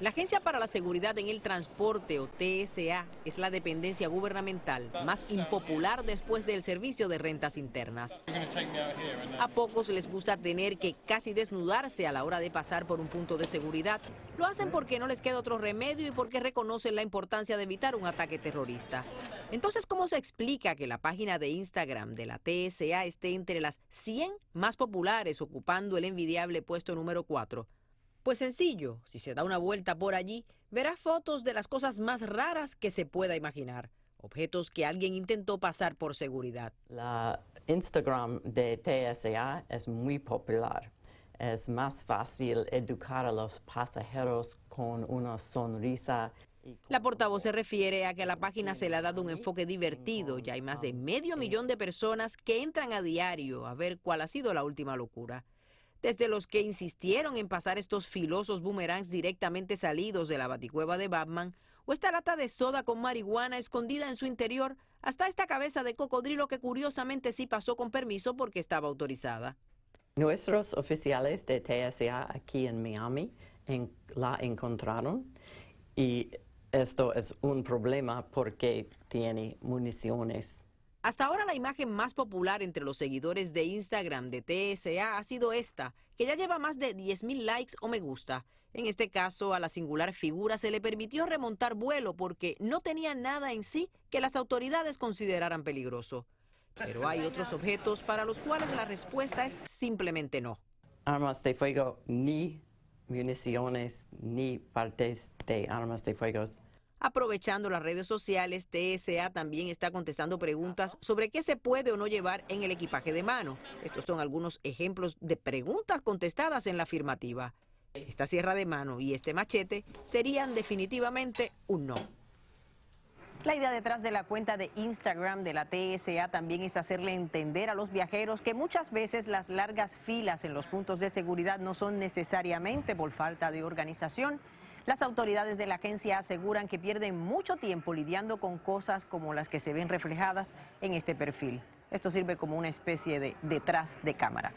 La Agencia para la Seguridad en el Transporte, o TSA, es la dependencia gubernamental más impopular después del Servicio de Rentas Internas. A pocos les gusta tener que casi desnudarse a la hora de pasar por un punto de seguridad. Lo hacen porque no les queda otro remedio y porque reconocen la importancia de evitar un ataque terrorista. Entonces, ¿cómo se explica que la página de Instagram de la TSA esté entre las 100 más populares, ocupando el envidiable puesto número 4? Pues sencillo, si se da una vuelta por allí, verá fotos de las cosas más raras que se pueda imaginar, objetos que alguien intentó pasar por seguridad. La Instagram de TSA es muy popular. Es más fácil educar a los pasajeros con una sonrisa la portavoz se refiere a que a la página se le ha dado un enfoque divertido. Ya hay más de medio millón de personas que entran a diario a ver cuál ha sido la última locura desde los que insistieron en pasar estos filosos boomerangs directamente salidos de la baticueva de Batman, o esta lata de soda con marihuana escondida en su interior, hasta esta cabeza de cocodrilo que curiosamente sí pasó con permiso porque estaba autorizada. Nuestros oficiales de TSA aquí en Miami la encontraron y esto es un problema porque tiene municiones hasta ahora la imagen más popular entre los seguidores de Instagram de TSA ha sido esta, que ya lleva más de 10.000 likes o me gusta. En este caso, a la singular figura se le permitió remontar vuelo porque no tenía nada en sí que las autoridades consideraran peligroso. Pero hay otros objetos para los cuales la respuesta es simplemente no. Armas de fuego ni municiones ni partes de armas de fuego Aprovechando las redes sociales, TSA también está contestando preguntas sobre qué se puede o no llevar en el equipaje de mano. Estos son algunos ejemplos de preguntas contestadas en la afirmativa. Esta sierra de mano y este machete serían definitivamente un no. La idea detrás de la cuenta de Instagram de la TSA también es hacerle entender a los viajeros que muchas veces las largas filas en los puntos de seguridad no son necesariamente por falta de organización, las autoridades de la agencia aseguran que pierden mucho tiempo lidiando con cosas como las que se ven reflejadas en este perfil. Esto sirve como una especie de detrás de cámara.